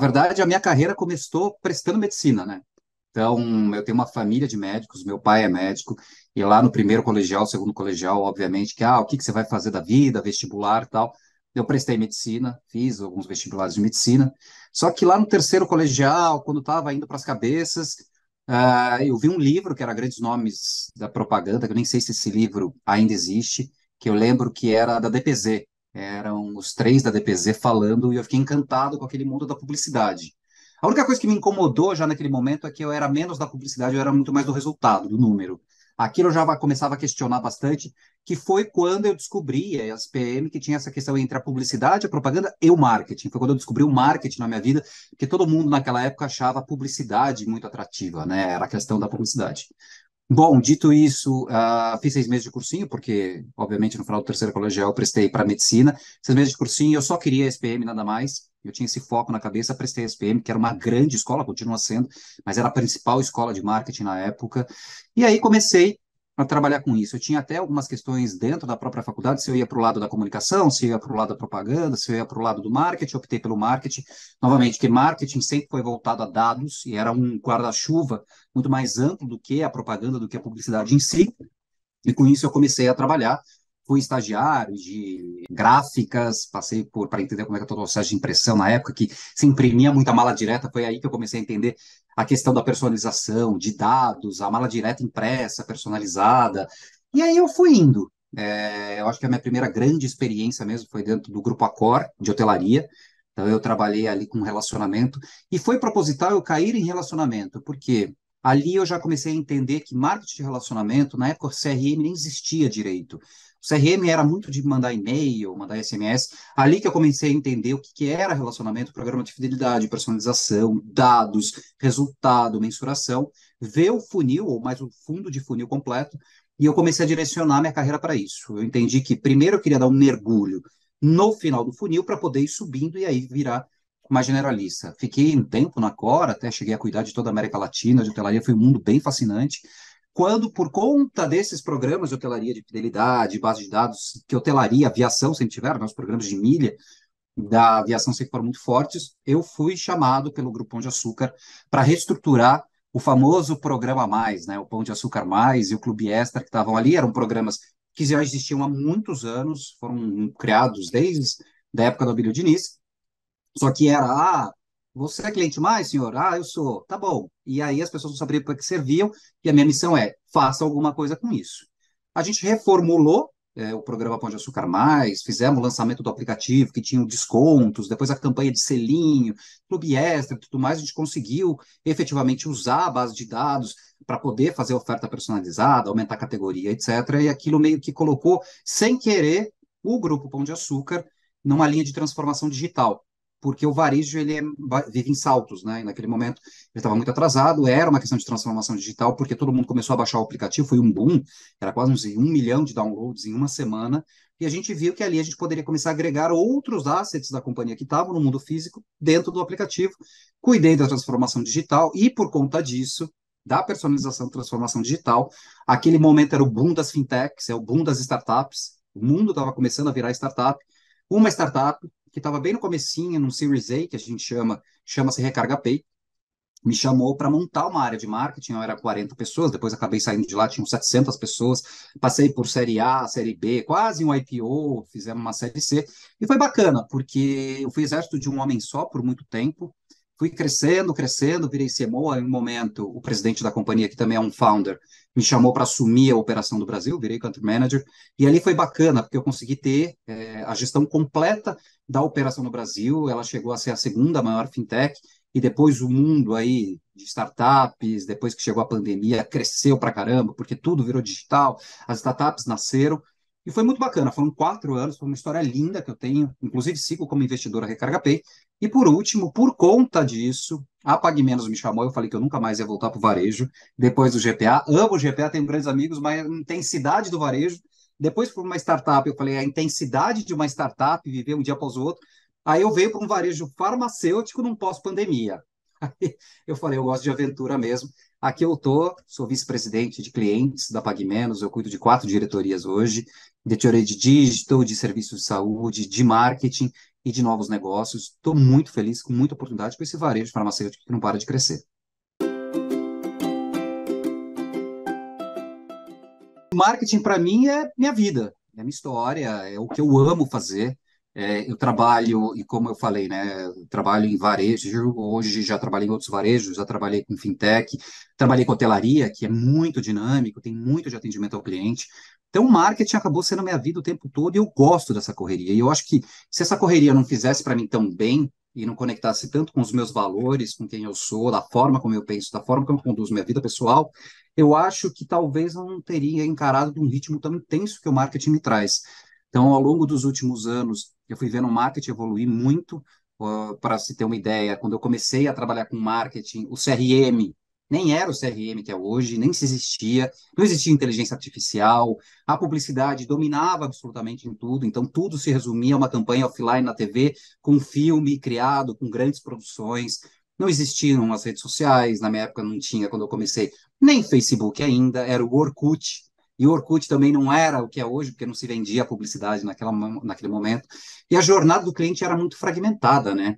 verdade, a minha carreira começou prestando medicina, né? Então, eu tenho uma família de médicos, meu pai é médico, e lá no primeiro colegial, segundo colegial, obviamente, que, ah, o que, que você vai fazer da vida, vestibular tal. Eu prestei medicina, fiz alguns vestibulares de medicina, só que lá no terceiro colegial, quando estava indo para as cabeças, uh, eu vi um livro que era Grandes Nomes da Propaganda, que eu nem sei se esse livro ainda existe, que eu lembro que era da DPZ, eram os três da DPZ falando e eu fiquei encantado com aquele mundo da publicidade. A única coisa que me incomodou já naquele momento é que eu era menos da publicidade, eu era muito mais do resultado, do número. Aquilo eu já começava a questionar bastante, que foi quando eu descobri as PM que tinha essa questão entre a publicidade, a propaganda e o marketing. Foi quando eu descobri o marketing na minha vida, porque todo mundo naquela época achava a publicidade muito atrativa, né? Era a questão da publicidade. Bom, dito isso, uh, fiz seis meses de cursinho, porque, obviamente, no final do terceiro colegial eu prestei para medicina. Seis meses de cursinho, eu só queria SPM, nada mais. Eu tinha esse foco na cabeça, prestei SPM, que era uma grande escola, continua sendo, mas era a principal escola de marketing na época. E aí comecei para trabalhar com isso. Eu tinha até algumas questões dentro da própria faculdade, se eu ia para o lado da comunicação, se eu ia para o lado da propaganda, se eu ia para o lado do marketing, optei pelo marketing. Novamente, que marketing sempre foi voltado a dados e era um guarda-chuva muito mais amplo do que a propaganda, do que a publicidade em si. E com isso eu comecei a trabalhar fui estagiário de gráficas, passei por para entender como é que todo o processo de impressão na época, que se imprimia muita mala direta, foi aí que eu comecei a entender a questão da personalização, de dados, a mala direta impressa, personalizada. E aí eu fui indo. É, eu acho que a minha primeira grande experiência mesmo foi dentro do grupo Accor, de hotelaria. Então eu trabalhei ali com relacionamento e foi proposital eu cair em relacionamento, porque ali eu já comecei a entender que marketing de relacionamento, na época o CRM nem existia direito. O CRM era muito de mandar e-mail, mandar SMS. Ali que eu comecei a entender o que, que era relacionamento, programa de fidelidade, personalização, dados, resultado, mensuração, ver o funil, ou mais o fundo de funil completo, e eu comecei a direcionar minha carreira para isso. Eu entendi que primeiro eu queria dar um mergulho no final do funil para poder ir subindo e aí virar mais generalista. Fiquei um tempo na Cora, até cheguei a cuidar de toda a América Latina, de hotelaria, foi um mundo bem fascinante quando, por conta desses programas de hotelaria de fidelidade, base de dados, que hotelaria, aviação sempre tiveram, né, os programas de milha da aviação sempre foram muito fortes, eu fui chamado pelo Grupo Pão de Açúcar para reestruturar o famoso programa Mais, né, o Pão de Açúcar Mais e o Clube Extra que estavam ali, eram programas que já existiam há muitos anos, foram criados desde da época do Abílio Diniz, só que era, ah, você é cliente mais, senhor? Ah, eu sou. Tá bom. E aí as pessoas não sabiam para que serviam, e a minha missão é, faça alguma coisa com isso. A gente reformulou é, o programa Pão de Açúcar Mais, fizemos o lançamento do aplicativo, que tinha descontos, depois a campanha de selinho, clube extra tudo mais, a gente conseguiu efetivamente usar a base de dados para poder fazer oferta personalizada, aumentar a categoria, etc. E aquilo meio que colocou, sem querer, o grupo Pão de Açúcar numa linha de transformação digital porque o varejo ele é, vive em saltos, né? E naquele momento ele estava muito atrasado, era uma questão de transformação digital, porque todo mundo começou a baixar o aplicativo, foi um boom, era quase uns um milhão de downloads em uma semana, e a gente viu que ali a gente poderia começar a agregar outros assets da companhia que estavam no mundo físico dentro do aplicativo. Cuidei da transformação digital e por conta disso da personalização da transformação digital, aquele momento era o boom das fintechs, é o boom das startups, o mundo estava começando a virar startup, uma startup que estava bem no comecinho, no Series A, que a gente chama, chama-se Recarga Pay, me chamou para montar uma área de marketing, eu era 40 pessoas, depois acabei saindo de lá, tinham 700 pessoas, passei por série A, série B, quase um IPO, fizemos uma série C, e foi bacana, porque eu fui exército de um homem só por muito tempo, fui crescendo, crescendo, virei CMO. Em um momento, o presidente da companhia, que também é um founder, me chamou para assumir a operação do Brasil, virei country manager. E ali foi bacana, porque eu consegui ter é, a gestão completa da operação no Brasil. Ela chegou a ser a segunda maior fintech. E depois o mundo aí de startups, depois que chegou a pandemia, cresceu para caramba, porque tudo virou digital, as startups nasceram. E foi muito bacana, foram quatro anos, foi uma história linda que eu tenho, inclusive sigo como investidora Recarga Pay. E por último, por conta disso, a Pague Menos me chamou, eu falei que eu nunca mais ia voltar para o varejo, depois do GPA. Amo o GPA, tenho grandes amigos, mas a intensidade do varejo. Depois, por uma startup, eu falei a intensidade de uma startup, viver um dia após o outro. Aí eu veio para um varejo farmacêutico num pós-pandemia. Eu falei, eu gosto de aventura mesmo. Aqui eu tô, sou vice-presidente de clientes da PagMenos, eu cuido de quatro diretorias hoje, diretoria de digital, de serviços de saúde, de marketing e de novos negócios. Estou muito feliz com muita oportunidade com esse varejo farmacêutico que não para de crescer. Marketing para mim é minha vida, é minha história, é o que eu amo fazer. É, eu trabalho, e como eu falei, né, trabalho em varejo, hoje já trabalhei em outros varejos, já trabalhei com fintech, trabalhei com hotelaria, que é muito dinâmico, tem muito de atendimento ao cliente. Então, o marketing acabou sendo minha vida o tempo todo e eu gosto dessa correria. E eu acho que se essa correria não fizesse para mim tão bem e não conectasse tanto com os meus valores, com quem eu sou, da forma como eu penso, da forma como eu conduzo minha vida pessoal, eu acho que talvez eu não teria encarado de um ritmo tão intenso que o marketing me traz. Então, ao longo dos últimos anos, eu fui vendo o marketing evoluir muito. Uh, para se ter uma ideia, quando eu comecei a trabalhar com marketing, o CRM nem era o CRM que é hoje, nem se existia, não existia inteligência artificial, a publicidade dominava absolutamente em tudo, então tudo se resumia a uma campanha offline na TV, com um filme criado, com grandes produções, não existiam as redes sociais, na minha época não tinha, quando eu comecei, nem Facebook ainda, era o Orkut, e o Orkut também não era o que é hoje, porque não se vendia publicidade naquela, naquele momento. E a jornada do cliente era muito fragmentada, né?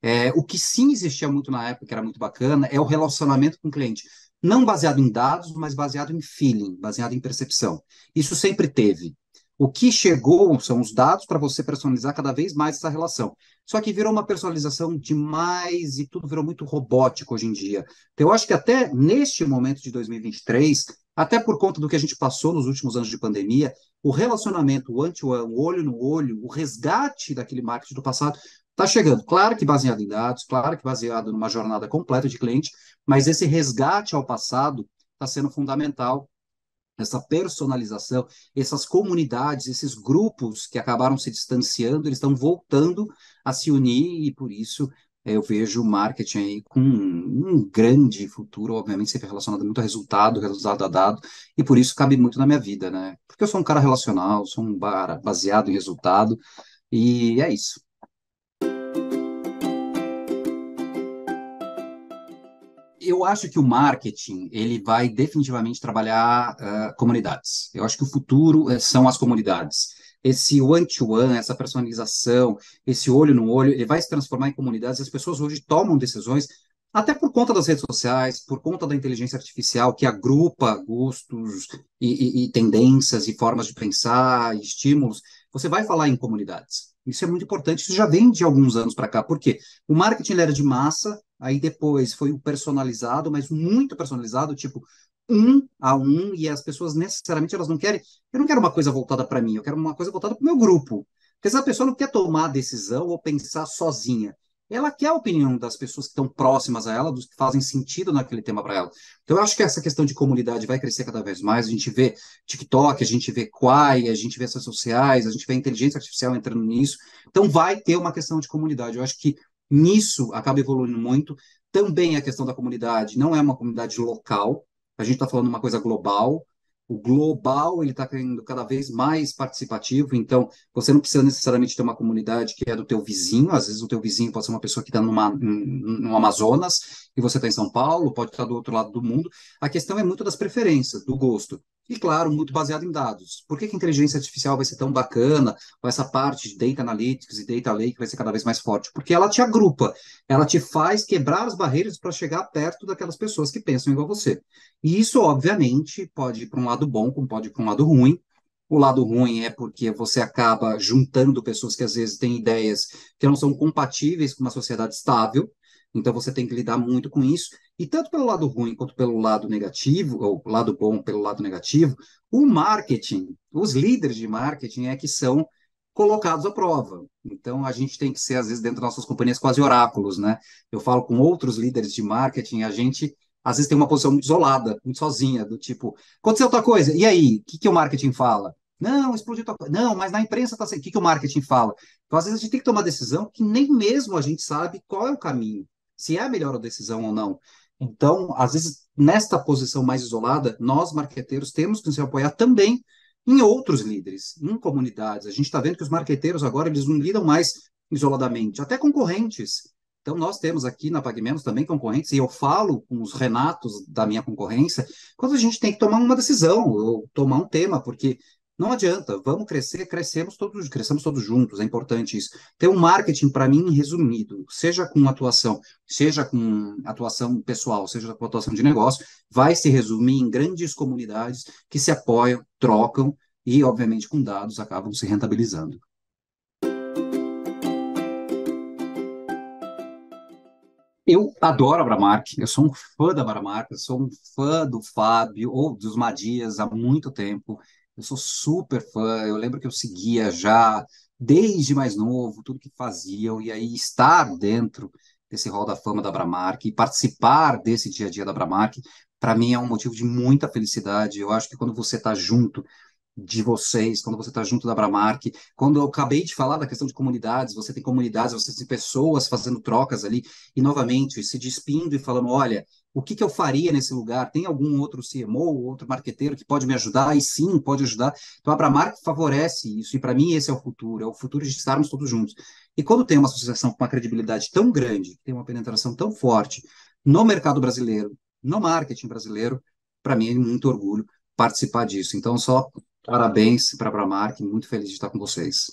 É, o que sim existia muito na época, que era muito bacana, é o relacionamento com o cliente. Não baseado em dados, mas baseado em feeling, baseado em percepção. Isso sempre teve. O que chegou são os dados para você personalizar cada vez mais essa relação. Só que virou uma personalização demais e tudo virou muito robótico hoje em dia. Então, eu acho que até neste momento de 2023, até por conta do que a gente passou nos últimos anos de pandemia, o relacionamento, o ante o olho no olho, o resgate daquele marketing do passado está chegando. Claro que baseado em dados, claro que baseado numa jornada completa de cliente, mas esse resgate ao passado está sendo fundamental essa personalização, essas comunidades, esses grupos que acabaram se distanciando, eles estão voltando a se unir e por isso eu vejo o marketing aí com um grande futuro, obviamente sempre relacionado muito a resultado, resultado a dado, e por isso cabe muito na minha vida, né? Porque eu sou um cara relacional, sou um cara baseado em resultado, e é isso. eu acho que o marketing ele vai definitivamente trabalhar uh, comunidades. Eu acho que o futuro eh, são as comunidades esse one-to-one, -one, essa personalização, esse olho no olho, ele vai se transformar em comunidades. As pessoas hoje tomam decisões até por conta das redes sociais, por conta da inteligência artificial que agrupa gostos e, e, e tendências e formas de pensar, e estímulos. Você vai falar em comunidades. Isso é muito importante. Isso já vem de alguns anos para cá. Por quê? O marketing era de massa, aí depois foi o personalizado, mas muito personalizado, tipo um a um e as pessoas necessariamente elas não querem. Eu não quero uma coisa voltada para mim, eu quero uma coisa voltada para o meu grupo. Porque essa pessoa não quer tomar a decisão ou pensar sozinha. Ela quer a opinião das pessoas que estão próximas a ela, dos que fazem sentido naquele tema para ela. Então, eu acho que essa questão de comunidade vai crescer cada vez mais. A gente vê TikTok, a gente vê Quai, a gente vê essas sociais, a gente vê a inteligência artificial entrando nisso. Então, vai ter uma questão de comunidade. Eu acho que nisso acaba evoluindo muito. Também a questão da comunidade não é uma comunidade local, a gente está falando uma coisa global. O global ele está caindo cada vez mais participativo. Então, você não precisa necessariamente ter uma comunidade que é do teu vizinho. Às vezes, o teu vizinho pode ser uma pessoa que está no Amazonas e você está em São Paulo, pode estar tá do outro lado do mundo. A questão é muito das preferências, do gosto. E, claro, muito baseado em dados. Por que, que a inteligência artificial vai ser tão bacana, com essa parte de data analytics e data lake vai ser cada vez mais forte? Porque ela te agrupa, ela te faz quebrar as barreiras para chegar perto daquelas pessoas que pensam igual você. E isso, obviamente, pode ir para um lado bom, como pode ir para um lado ruim, o lado ruim é porque você acaba juntando pessoas que às vezes têm ideias que não são compatíveis com uma sociedade estável, então você tem que lidar muito com isso. E tanto pelo lado ruim quanto pelo lado negativo, ou lado bom pelo lado negativo, o marketing, os líderes de marketing é que são colocados à prova. Então a gente tem que ser às vezes dentro das nossas companhias quase oráculos, né? Eu falo com outros líderes de marketing, a gente às vezes tem uma posição muito isolada, muito sozinha, do tipo, aconteceu outra coisa, e aí, o que, que o marketing fala? Não, explodiu tal coisa. Não, mas na imprensa está assim. O que, que o marketing fala? Então, às vezes, a gente tem que tomar decisão que nem mesmo a gente sabe qual é o caminho se é a melhor decisão ou não. Então, às vezes, nesta posição mais isolada, nós marqueteiros temos que nos apoiar também em outros líderes, em comunidades. A gente está vendo que os marqueteiros agora eles não lidam mais isoladamente, até concorrentes. Então, nós temos aqui na PagMenos também concorrentes, e eu falo com os Renatos da minha concorrência, quando a gente tem que tomar uma decisão, ou tomar um tema, porque não adianta, vamos crescer, crescemos todos, crescemos todos juntos, é importante isso. Ter um marketing, para mim, resumido, seja com atuação, seja com atuação pessoal, seja com atuação de negócio, vai se resumir em grandes comunidades que se apoiam, trocam e, obviamente, com dados acabam se rentabilizando. Eu adoro a Abramark, eu sou um fã da Abramark, eu sou um fã do Fábio ou dos Madias há muito tempo. Eu sou super fã, eu lembro que eu seguia já desde mais novo tudo que faziam, e aí estar dentro desse rol da fama da Bramark e participar desse dia a dia da Bramark, para mim é um motivo de muita felicidade. Eu acho que quando você está junto de vocês, quando você está junto da Bramark. Quando eu acabei de falar da questão de comunidades, você tem comunidades, você tem pessoas fazendo trocas ali, e novamente se despindo e falando: olha, o que, que eu faria nesse lugar? Tem algum outro CMO, outro marqueteiro que pode me ajudar? E sim, pode ajudar. Então a Bramark favorece isso, e para mim esse é o futuro, é o futuro de estarmos todos juntos. E quando tem uma associação com uma credibilidade tão grande, tem uma penetração tão forte no mercado brasileiro, no marketing brasileiro, para mim é muito orgulho participar disso. Então, só Parabéns para a Bramark, muito feliz de estar com vocês.